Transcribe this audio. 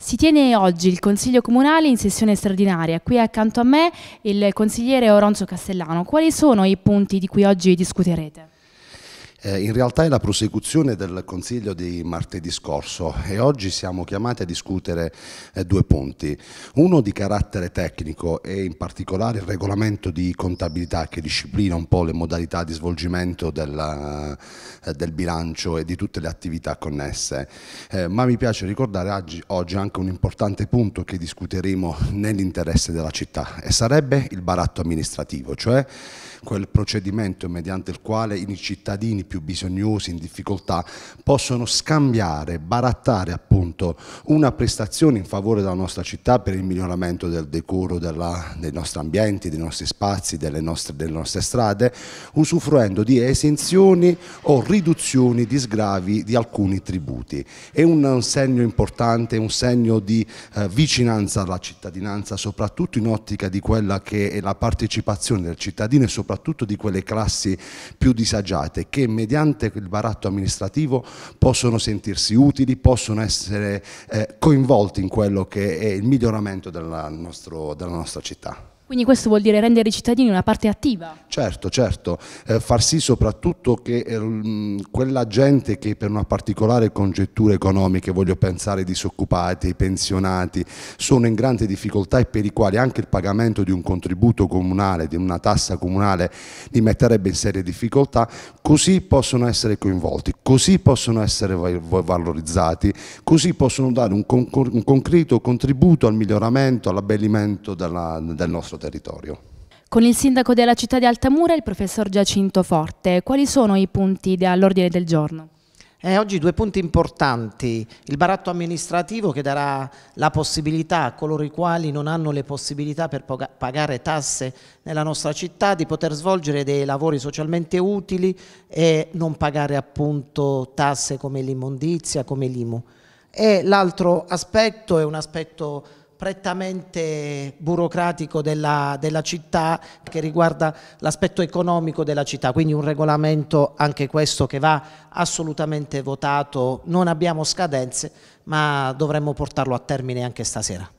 Si tiene oggi il Consiglio Comunale in sessione straordinaria. Qui accanto a me il consigliere Oronzo Castellano. Quali sono i punti di cui oggi discuterete? Eh, in realtà è la prosecuzione del Consiglio di martedì scorso e oggi siamo chiamati a discutere eh, due punti. Uno di carattere tecnico e in particolare il regolamento di contabilità che disciplina un po' le modalità di svolgimento della, eh, del bilancio e di tutte le attività connesse. Eh, ma mi piace ricordare oggi, oggi anche un importante punto che discuteremo nell'interesse della città e sarebbe il baratto amministrativo, cioè quel procedimento mediante il quale i cittadini più bisognosi, in difficoltà, possono scambiare, barattare appunto una prestazione in favore della nostra città per il miglioramento del decoro della, dei nostri ambienti, dei nostri spazi, delle nostre, delle nostre strade, usufruendo di esenzioni o riduzioni di sgravi di alcuni tributi. È un segno importante, un segno di eh, vicinanza alla cittadinanza, soprattutto in ottica di quella che è la partecipazione del cittadino e soprattutto di quelle classi più disagiate che mediante il baratto amministrativo possono sentirsi utili, possono essere eh, coinvolti in quello che è il miglioramento della, nostro, della nostra città. Quindi questo vuol dire rendere i cittadini una parte attiva? Certo, certo, eh, far sì soprattutto che eh, mm, quella gente che per una particolare congettura economica, voglio pensare ai disoccupati, ai pensionati, sono in grande difficoltà e per i quali anche il pagamento di un contributo comunale, di una tassa comunale, li metterebbe in serie difficoltà, così possono essere coinvolti, così possono essere valorizzati, così possono dare un, conc un concreto contributo al miglioramento, all'abbellimento del nostro territorio. Con il sindaco della città di Altamura, il professor Giacinto Forte, quali sono i punti all'ordine del giorno? Eh, oggi due punti importanti, il baratto amministrativo che darà la possibilità a coloro i quali non hanno le possibilità per pagare tasse nella nostra città di poter svolgere dei lavori socialmente utili e non pagare appunto tasse come l'immondizia, come l'IMU. E l'altro aspetto è un aspetto prettamente burocratico della, della città che riguarda l'aspetto economico della città, quindi un regolamento anche questo che va assolutamente votato, non abbiamo scadenze ma dovremmo portarlo a termine anche stasera.